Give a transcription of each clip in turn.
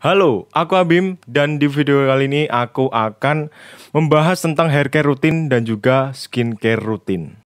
Halo, aku Abim dan di video kali ini aku akan membahas tentang hair care rutin dan juga skincare rutin.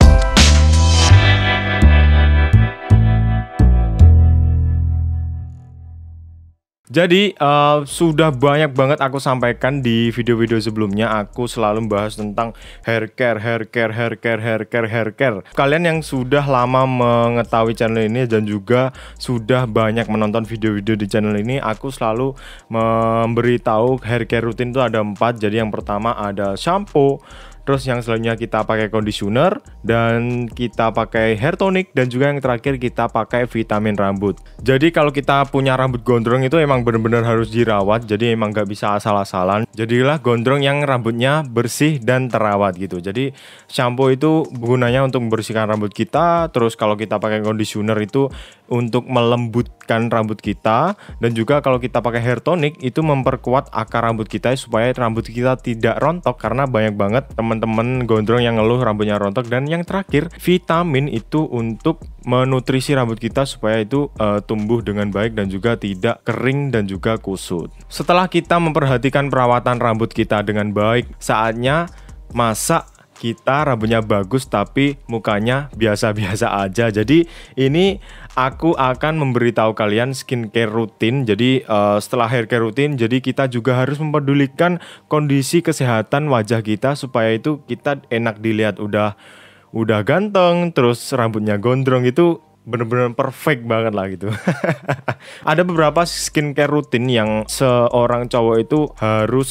Jadi uh, sudah banyak banget aku sampaikan di video-video sebelumnya aku selalu membahas tentang hair care, hair care, hair care, hair care, hair care. Kalian yang sudah lama mengetahui channel ini dan juga sudah banyak menonton video-video di channel ini, aku selalu memberitahu hair care rutin itu ada empat. Jadi yang pertama ada shampoo Terus yang selanjutnya kita pakai conditioner dan kita pakai hair tonic dan juga yang terakhir kita pakai vitamin rambut. Jadi kalau kita punya rambut gondrong itu emang benar-benar harus dirawat. Jadi emang nggak bisa asal-asalan. Jadilah gondrong yang rambutnya bersih dan terawat gitu. Jadi shampoo itu gunanya untuk membersihkan rambut kita. Terus kalau kita pakai conditioner itu untuk melembutkan rambut kita dan juga kalau kita pakai hair tonic itu memperkuat akar rambut kita supaya rambut kita tidak rontok karena banyak banget teman teman-teman gondrong yang ngeluh rambutnya rontok dan yang terakhir vitamin itu untuk menutrisi rambut kita supaya itu uh, tumbuh dengan baik dan juga tidak kering dan juga kusut. Setelah kita memperhatikan perawatan rambut kita dengan baik, saatnya masak kita rambutnya bagus tapi mukanya biasa-biasa aja. Jadi ini aku akan memberitahu kalian skincare rutin. Jadi uh, setelah hair care rutin, jadi kita juga harus mempedulikan kondisi kesehatan wajah kita supaya itu kita enak dilihat udah udah ganteng, terus rambutnya gondrong itu bener-bener perfect banget lah gitu. Ada beberapa skincare rutin yang seorang cowok itu harus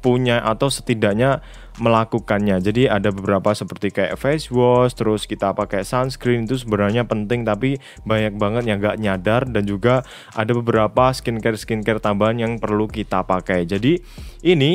punya atau setidaknya melakukannya. Jadi ada beberapa seperti kayak face wash, terus kita pakai sunscreen itu sebenarnya penting tapi banyak banget yang gak nyadar dan juga ada beberapa skincare skincare tambahan yang perlu kita pakai. Jadi ini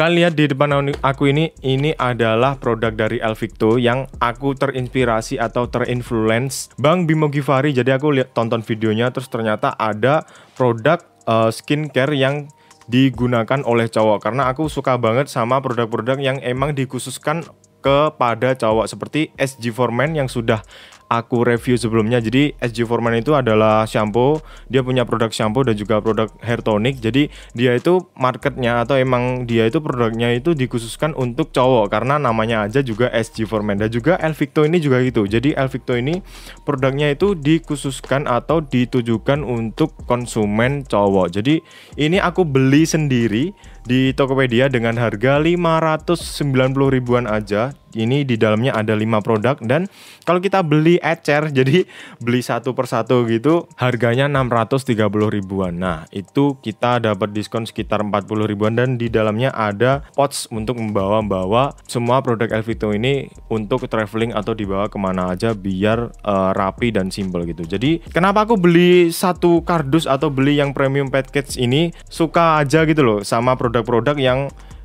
Kalian lihat di depan aku ini, ini adalah produk dari Elvicto yang aku terinspirasi atau terinfluence Bang Bimo Givari. Jadi aku lihat tonton videonya terus ternyata ada produk uh, skincare yang digunakan oleh cowok karena aku suka banget sama produk-produk yang emang dikhususkan kepada cowok seperti SG 4 Foreman yang sudah aku review sebelumnya. Jadi SG Forman itu adalah shampoo, dia punya produk shampoo dan juga produk hair tonic. Jadi dia itu marketnya atau emang dia itu produknya itu dikhususkan untuk cowok karena namanya aja juga SG Forman dan juga Elvicto ini juga gitu. Jadi Elvicto ini produknya itu dikhususkan atau ditujukan untuk konsumen cowok. Jadi ini aku beli sendiri di Tokopedia dengan harga 590 ribuan aja ini di dalamnya ada 5 produk dan kalau kita beli ecer jadi beli satu persatu gitu harganya 630 ribuan. Nah, itu kita dapat diskon sekitar 40 ribuan dan di dalamnya ada pots untuk membawa-bawa semua produk Elvito ini untuk traveling atau dibawa kemana aja biar uh, rapi dan simple gitu. Jadi, kenapa aku beli satu kardus atau beli yang premium package ini suka aja gitu loh sama produk-produk yang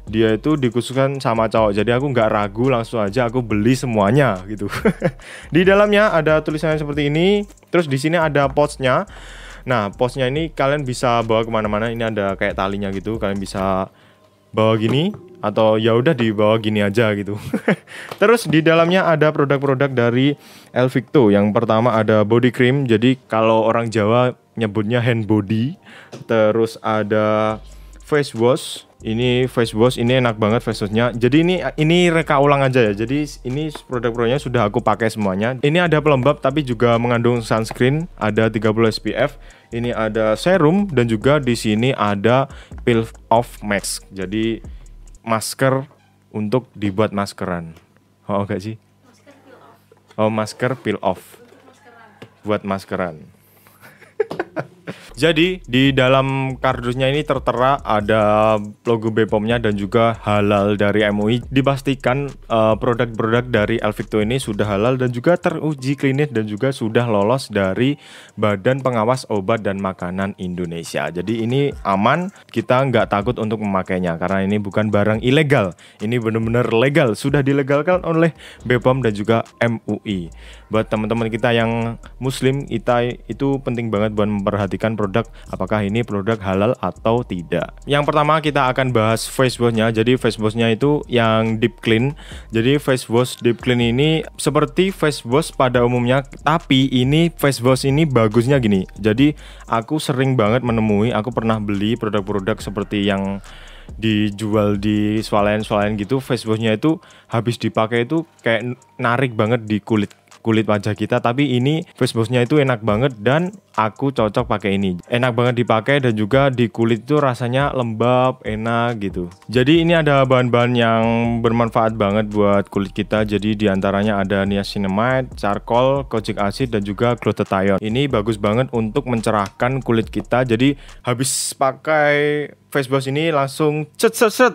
dia itu dikhususkan sama cowok jadi aku nggak ragu langsung aja aku beli semuanya gitu di dalamnya ada tulisannya seperti ini terus di sini ada posnya nah posnya ini kalian bisa bawa kemana-mana ini ada kayak talinya gitu kalian bisa bawa gini atau ya udah dibawa gini aja gitu terus di dalamnya ada produk-produk dari Elvicto yang pertama ada body cream jadi kalau orang Jawa nyebutnya hand body terus ada face wash ini face wash ini enak banget face washnya. Jadi ini ini reka ulang aja ya. Jadi ini produk-produknya sudah aku pakai semuanya. Ini ada pelembab tapi juga mengandung sunscreen, ada 30 SPF. Ini ada serum dan juga di sini ada peel off mask. Jadi masker untuk dibuat maskeran. Oh enggak sih? Oh masker peel off. Maskeran. Buat maskeran. Jadi di dalam kardusnya ini tertera ada logo Bepomnya dan juga halal dari MUI. Dipastikan produk eh, produk-produk dari Elvicto ini sudah halal dan juga teruji klinis dan juga sudah lolos dari Badan Pengawas Obat dan Makanan Indonesia. Jadi ini aman, kita nggak takut untuk memakainya karena ini bukan barang ilegal. Ini benar-benar legal, sudah dilegalkan oleh Bepom dan juga MUI. Buat teman-teman kita yang muslim, kita itu penting banget buat memperhatikan produk produk apakah ini produk halal atau tidak. Yang pertama kita akan bahas face wash nya Jadi face wash nya itu yang deep clean. Jadi face wash deep clean ini seperti face wash pada umumnya, tapi ini face wash ini bagusnya gini. Jadi aku sering banget menemui, aku pernah beli produk-produk seperti yang dijual di swalayan-swalayan gitu, face wash nya itu habis dipakai itu kayak narik banget di kulit kulit wajah kita tapi ini face itu enak banget dan aku cocok pakai ini enak banget dipakai dan juga di kulit itu rasanya lembab enak gitu jadi ini ada bahan-bahan yang bermanfaat banget buat kulit kita jadi diantaranya ada niacinamide charcoal kojic acid dan juga glutathione ini bagus banget untuk mencerahkan kulit kita jadi habis pakai face wash ini langsung cet cet cet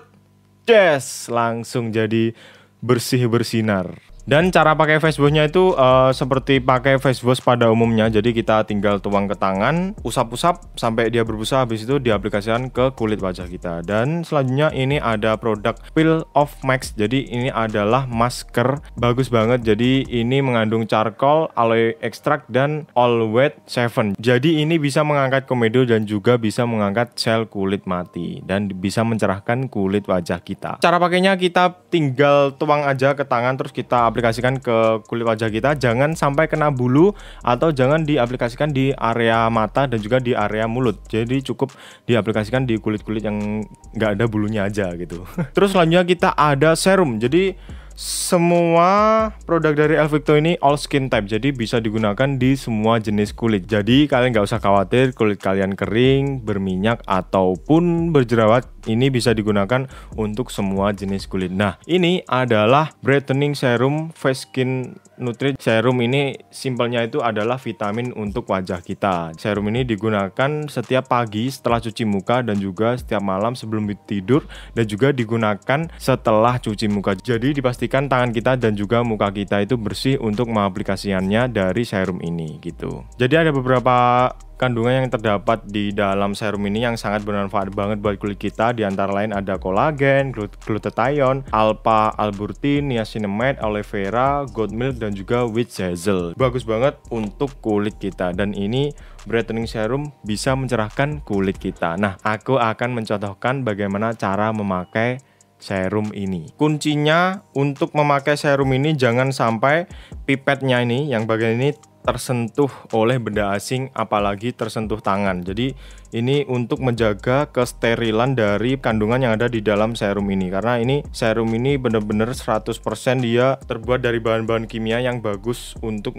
yes langsung jadi bersih bersinar dan cara pakai face itu uh, seperti pakai face pada umumnya. Jadi kita tinggal tuang ke tangan, usap-usap sampai dia berbusa. Habis itu diaplikasikan ke kulit wajah kita. Dan selanjutnya ini ada produk Peel Off Max. Jadi ini adalah masker bagus banget. Jadi ini mengandung charcoal, aloe extract dan all wet seven. Jadi ini bisa mengangkat komedo dan juga bisa mengangkat sel kulit mati dan bisa mencerahkan kulit wajah kita. Cara pakainya kita tinggal tuang aja ke tangan terus kita aplikasikan ke kulit wajah kita jangan sampai kena bulu atau jangan diaplikasikan di area mata dan juga di area mulut jadi cukup diaplikasikan di kulit-kulit yang nggak ada bulunya aja gitu terus selanjutnya kita ada serum jadi semua produk dari Elvicto ini all skin type jadi bisa digunakan di semua jenis kulit jadi kalian nggak usah khawatir kulit kalian kering berminyak ataupun berjerawat ini bisa digunakan untuk semua jenis kulit. Nah, ini adalah brightening serum face skin nutrient Serum ini simpelnya itu adalah vitamin untuk wajah kita. Serum ini digunakan setiap pagi setelah cuci muka dan juga setiap malam sebelum tidur dan juga digunakan setelah cuci muka. Jadi dipastikan tangan kita dan juga muka kita itu bersih untuk mengaplikasikannya dari serum ini gitu. Jadi ada beberapa kandungan yang terdapat di dalam serum ini yang sangat bermanfaat banget buat kulit kita di antara lain ada kolagen, glut glutathione, alpha albutin, niacinamide, aloe vera, goat milk dan juga witch hazel. Bagus banget untuk kulit kita dan ini brightening serum bisa mencerahkan kulit kita. Nah, aku akan mencontohkan bagaimana cara memakai serum ini. Kuncinya untuk memakai serum ini jangan sampai pipetnya ini yang bagian ini tersentuh oleh benda asing apalagi tersentuh tangan. Jadi ini untuk menjaga kesterilan dari kandungan yang ada di dalam serum ini karena ini serum ini benar-benar 100% dia terbuat dari bahan-bahan kimia yang bagus untuk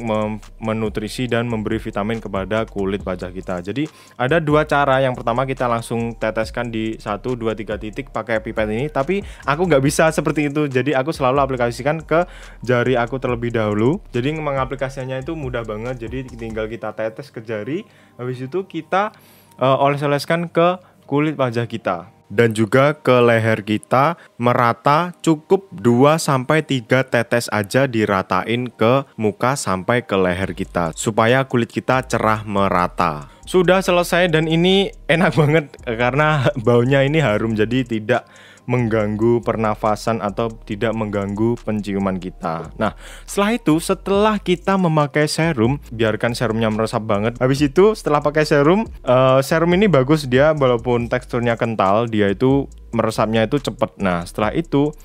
menutrisi dan memberi vitamin kepada kulit wajah kita jadi ada dua cara yang pertama kita langsung teteskan di 1, 2, 3 titik pakai pipet ini tapi aku nggak bisa seperti itu jadi aku selalu aplikasikan ke jari aku terlebih dahulu jadi mengaplikasikannya itu mudah banget jadi tinggal kita tetes ke jari habis itu kita uh, eh, oles-oleskan ke kulit wajah kita dan juga ke leher kita merata cukup 2 sampai 3 tetes aja diratain ke muka sampai ke leher kita supaya kulit kita cerah merata. Sudah selesai dan ini enak banget karena baunya ini harum jadi tidak mengganggu pernafasan atau tidak mengganggu penciuman kita. Nah, setelah itu setelah kita memakai serum, biarkan serumnya meresap banget. Habis itu setelah pakai serum, uh, serum ini bagus dia walaupun teksturnya kental, dia itu meresapnya itu cepet. Nah, setelah itu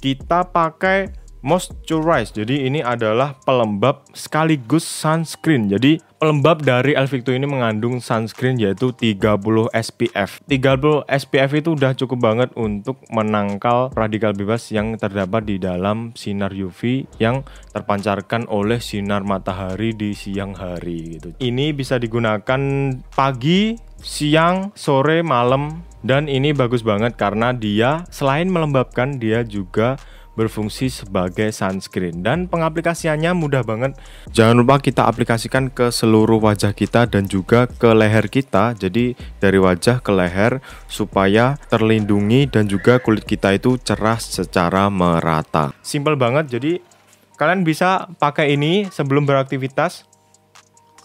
kita pakai moisturize. Jadi ini adalah pelembab sekaligus sunscreen. Jadi pelembab dari Elvicto ini mengandung sunscreen yaitu 30 SPF. 30 SPF itu udah cukup banget untuk menangkal radikal bebas yang terdapat di dalam sinar UV yang terpancarkan oleh sinar matahari di siang hari gitu. Ini bisa digunakan pagi, siang, sore, malam dan ini bagus banget karena dia selain melembabkan dia juga berfungsi sebagai sunscreen dan pengaplikasiannya mudah banget. Jangan lupa kita aplikasikan ke seluruh wajah kita dan juga ke leher kita. Jadi dari wajah ke leher supaya terlindungi dan juga kulit kita itu cerah secara merata. Simple banget. Jadi kalian bisa pakai ini sebelum beraktivitas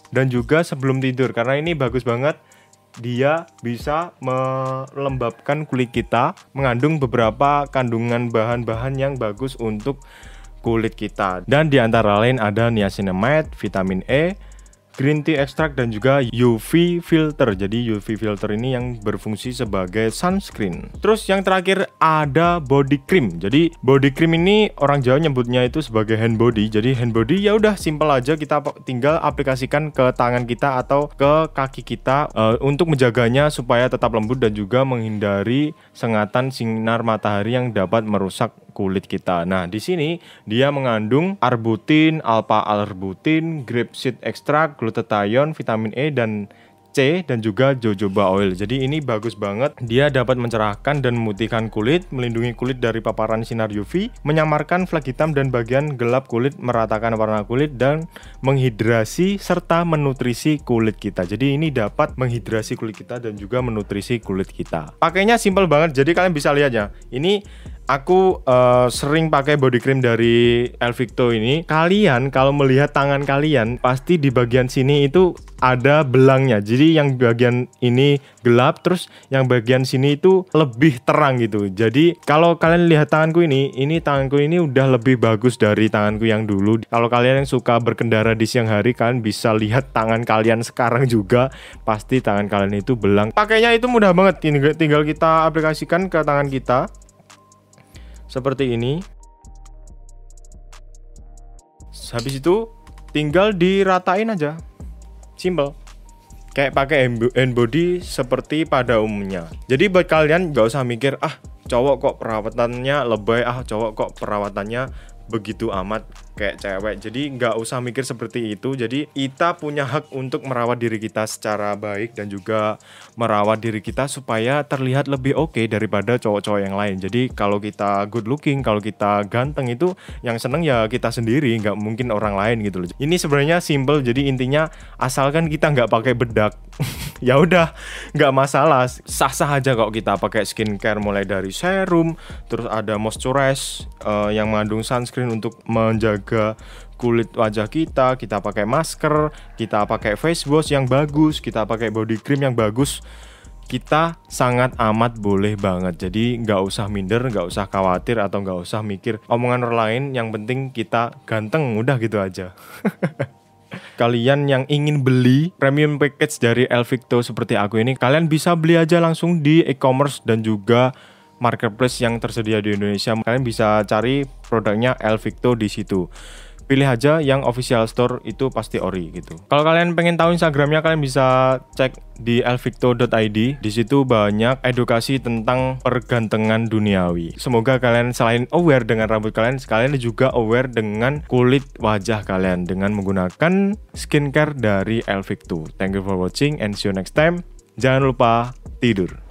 dan juga sebelum tidur karena ini bagus banget dia bisa melembabkan kulit kita, mengandung beberapa kandungan bahan-bahan yang bagus untuk kulit kita. Dan di antara lain ada niacinamide, vitamin E, green tea extract dan juga UV filter. Jadi UV filter ini yang berfungsi sebagai sunscreen. Terus yang terakhir ada body cream. Jadi body cream ini orang Jawa nyebutnya itu sebagai hand body. Jadi hand body ya udah simple aja kita tinggal aplikasikan ke tangan kita atau ke kaki kita uh, untuk menjaganya supaya tetap lembut dan juga menghindari sengatan sinar matahari yang dapat merusak kulit kita. Nah, di sini dia mengandung arbutin, alpha arbutin grape seed extract, glutathione, vitamin E dan C dan juga jojoba oil. Jadi ini bagus banget. Dia dapat mencerahkan dan memutihkan kulit, melindungi kulit dari paparan sinar UV, menyamarkan flek hitam dan bagian gelap kulit, meratakan warna kulit dan menghidrasi serta menutrisi kulit kita. Jadi ini dapat menghidrasi kulit kita dan juga menutrisi kulit kita. Pakainya simpel banget. Jadi kalian bisa lihat ya. Ini aku uh, sering pakai body cream dari Elvicto ini. Kalian kalau melihat tangan kalian pasti di bagian sini itu ada belangnya. Jadi yang bagian ini gelap terus yang bagian sini itu lebih terang gitu. Jadi kalau kalian lihat tanganku ini, ini tanganku ini udah lebih bagus dari tanganku yang dulu. Kalau kalian yang suka berkendara di siang hari kalian bisa lihat tangan kalian sekarang juga pasti tangan kalian itu belang. Pakainya itu mudah banget tinggal kita aplikasikan ke tangan kita seperti ini. Habis itu tinggal diratain aja. Simple. Kayak pakai hand body seperti pada umumnya. Jadi buat kalian nggak usah mikir ah cowok kok perawatannya lebay ah cowok kok perawatannya begitu amat kayak cewek jadi nggak usah mikir seperti itu jadi kita punya hak untuk merawat diri kita secara baik dan juga merawat diri kita supaya terlihat lebih oke okay daripada cowok-cowok yang lain jadi kalau kita good looking kalau kita ganteng itu yang seneng ya kita sendiri nggak mungkin orang lain gitu loh ini sebenarnya simple jadi intinya asalkan kita nggak pakai bedak ya udah nggak masalah sah sah aja kok kita pakai skincare mulai dari serum terus ada moisturize uh, yang mengandung sunscreen untuk menjaga kulit wajah kita, kita pakai masker, kita pakai face wash yang bagus, kita pakai body cream yang bagus, kita sangat amat boleh banget. Jadi nggak usah minder, nggak usah khawatir atau nggak usah mikir omongan orang lain. Yang penting kita ganteng, udah gitu aja. kalian yang ingin beli premium package dari Elvicto seperti aku ini, kalian bisa beli aja langsung di e-commerce dan juga marketplace yang tersedia di Indonesia. Kalian bisa cari produknya Elvicto di situ pilih aja yang official store itu pasti ori gitu. Kalau kalian pengen tahu Instagramnya kalian bisa cek di elvicto.id. Di situ banyak edukasi tentang pergantengan duniawi. Semoga kalian selain aware dengan rambut kalian, kalian juga aware dengan kulit wajah kalian dengan menggunakan skincare dari Elvicto. Thank you for watching and see you next time. Jangan lupa tidur.